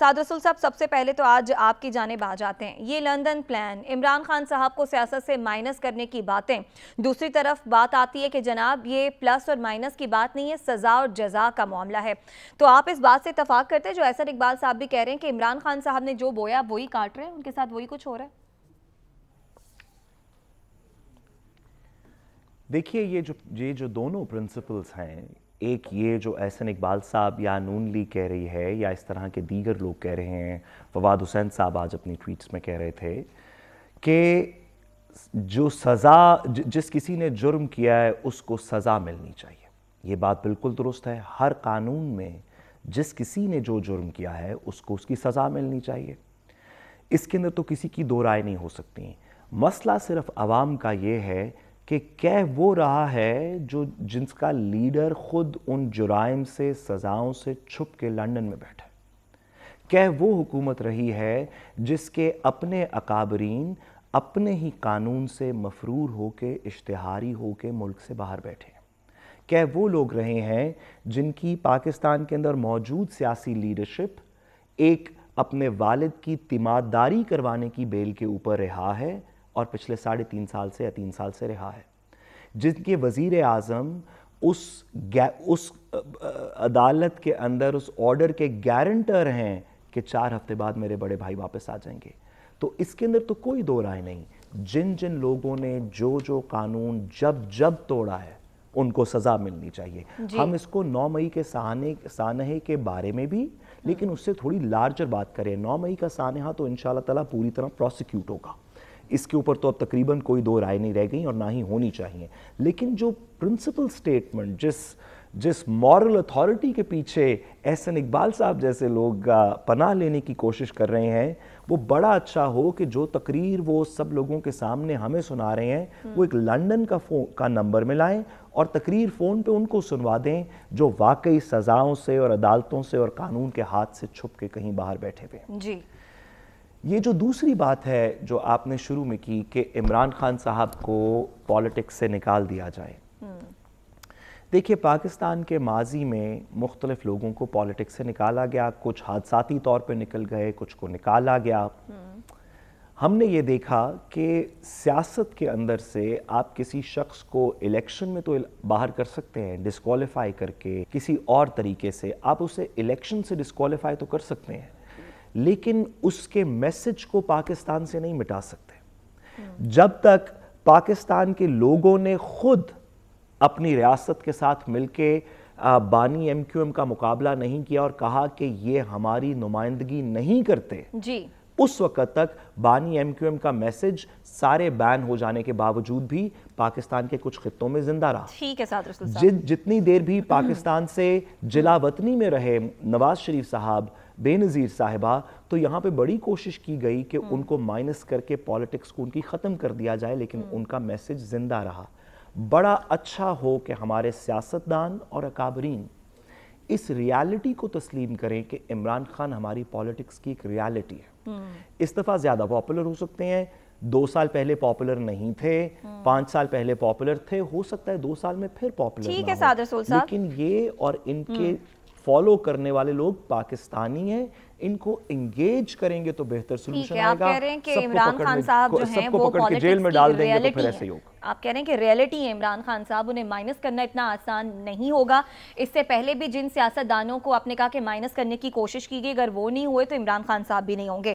साद रसूल साहब सबसे पहले तो आज आपकी जानेब आ जाते हैं ये लंदन प्लान इमरान खान साहब को सियासत से माइनस करने की बातें दूसरी तरफ बात आती है कि जनाब ये प्लस और माइनस की बात नहीं है सज़ा और जजा का मामला है तो आप इस बात से इतफाक़ करते हैं जो ऐसा इकबाल साहब भी कह रहे हैं कि इमरान खान साहब ने जो बोया वही काट रहे हैं उनके साथ वही कुछ हो रहा है देखिए ये जो ये जो दोनों प्रिंसिपल्स हैं एक ये जो एहसन इकबाल साहब या नून लीग कह रही है या इस तरह के दीगर लोग कह रहे हैं फवाद हुसैन साहब आज अपनी ट्वीट्स में कह रहे थे कि जो सज़ा जिस किसी ने जुर्म किया है उसको सज़ा मिलनी चाहिए ये बात बिल्कुल दुरुस्त है हर कानून में जिस किसी ने जो जुर्म किया है उसको उसकी सज़ा मिलनी चाहिए इसके अंदर तो किसी की दो राय नहीं हो सकती मसला सिर्फ आवाम का ये है कि क्या वो रहा है जो जिनका लीडर खुद उन जुराइम से सज़ाओं से छुप के लंदन में बैठा है क्या वो हुकूमत रही है जिसके अपने अकाबरीन अपने ही कानून से मफरूर होके इश्तहारी होके मुल्क से बाहर बैठे क्या वो लोग रहे हैं जिनकी पाकिस्तान के अंदर मौजूद सियासी लीडरशिप एक अपने वालिद की तिमारदारी करवाने की बेल के ऊपर रहा है और पिछले साढ़े तीन साल से या तीन साल से रहा है जिनके वज़ी आजम उस उस अदालत के अंदर उस ऑर्डर के गारंटर हैं कि चार हफ्ते बाद मेरे बड़े भाई वापस आ जाएंगे तो इसके अंदर तो कोई दो राय नहीं जिन जिन लोगों ने जो जो कानून जब जब तोड़ा है उनको सज़ा मिलनी चाहिए हम इसको 9 मई के सहाने सानहे के बारे में भी लेकिन हाँ। उससे थोड़ी लार्जर बात करें 9 मई का सानहा तो इन ताला पूरी तरह प्रोसिक्यूट होगा इसके ऊपर तो अब तकरीबन कोई दो राय नहीं रह गई और ना ही होनी चाहिए लेकिन जो प्रिंसिपल स्टेटमेंट जिस जिस मॉरल अथॉरिटी के पीछे एहसन इकबाल साहब जैसे लोग पनाह लेने की कोशिश कर रहे हैं वो बड़ा अच्छा हो कि जो तकरीर वो सब लोगों के सामने हमें सुना रहे हैं हम्म। वो एक लंदन का फ़ोन का नंबर मिलाएं और तकरीर फ़ोन पे उनको सुनवा दें जो वाकई सज़ाओं से और अदालतों से और कानून के हाथ से छुप के कहीं बाहर बैठे हुए जी ये जो दूसरी बात है जो आपने शुरू में की कि इमरान खान साहब को पॉलिटिक्स से निकाल दिया जाए हम्म। देखिए पाकिस्तान के माजी में मुख्तलिफ लोगों को पॉलिटिक्स से निकाला गया कुछ हादसाती तौर पर निकल गए कुछ को निकाला गया हम्म। हमने ये देखा कि सियासत के अंदर से आप किसी शख्स को इलेक्शन में तो बाहर कर सकते हैं डिस्कॉलीफाई करके किसी और तरीके से आप उसे इलेक्शन से डिस्कॉलीफाई तो कर सकते हैं लेकिन उसके मैसेज को पाकिस्तान से नहीं मिटा सकते जब तक पाकिस्तान के लोगों ने खुद अपनी रियासत के साथ मिलके बानी एम क्यू एम का मुकाबला नहीं किया और कहा कि ये हमारी नुमाइंदगी नहीं करते जी उस वक्त तक बानी एम क्यू एम का मैसेज सारे बैन हो जाने के बावजूद भी पाकिस्तान के कुछ खितों में जिंदा रहा ठीक है जि, जितनी देर भी पाकिस्तान से जिला वतनी में रहे नवाज शरीफ साहब बेनज़ीर साहिबा तो यहाँ पे बड़ी कोशिश की गई कि हम्म। उनको माइनस करके पॉलिटिक्स को उनकी ख़त्म कर दिया जाए लेकिन हम्म। उनका मैसेज ज़िंदा रहा बड़ा अच्छा हो कि हमारे सियासतदान और अकाबरीन इस रियलिटी को तस्लीम करें कि इमरान खान हमारी पॉलिटिक्स की एक रियलिटी है हम्म। इस दफ़ा ज़्यादा पॉपुलर हो सकते हैं दो साल पहले पॉपुलर नहीं थे पाँच साल पहले पॉपुलर थे हो सकता है दो साल में फिर पॉपुलर ठीक है सादर लेकिन ये और इनके फॉलो करने वाले लोग पाकिस्तानी हैं इनको एंगेज करेंगे तो बेहतर सोल्यूशन आएगा इमरान खान साहब जो हैं वो पॉलिटिक्स जेल में डाल देंगे तो फिर ऐसे होगा आप कह रहे हैं कि रियलिटी है इमरान खान साहब उन्हें माइनस करना इतना आसान नहीं होगा इससे पहले भी जिन सियासतदानों को आपने कहा कि माइनस करने की कोशिश की गई अगर वो नहीं हुए तो इमरान खान साहब भी नहीं होंगे